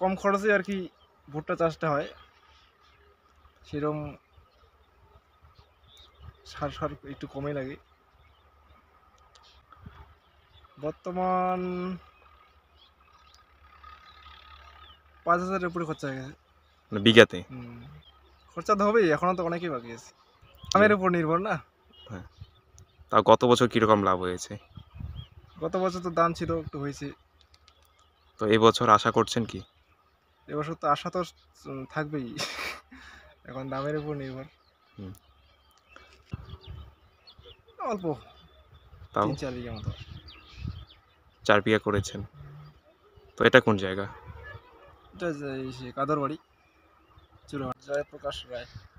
কম খরচে আর কি ভুট্টা চাষটা হয় সেরকম সার সার একটু কমে লাগে বর্তমান পাঁচ হাজারের উপরে খরচা হয়ে গেছে মানে বিঘাতে খরচা তো হবেই এখনো তো অনেকেই বাকি আছে আমের উপর নির্ভর না হ্যাঁ তা গত বছর কীরকম লাভ হয়েছে গত বছর তো দাম ছিল একটু হয়েছে তো এবছর আশা করছেন কি এবছর তো আশা তো থাকবেই এখন দামের উপর নির্ভর অল্প তিন চার বিঘা মতো চার বিঘা করেছেন তো এটা কোন জায়গা এটা কাদর বাড়ি জয়প্রকাশ রায়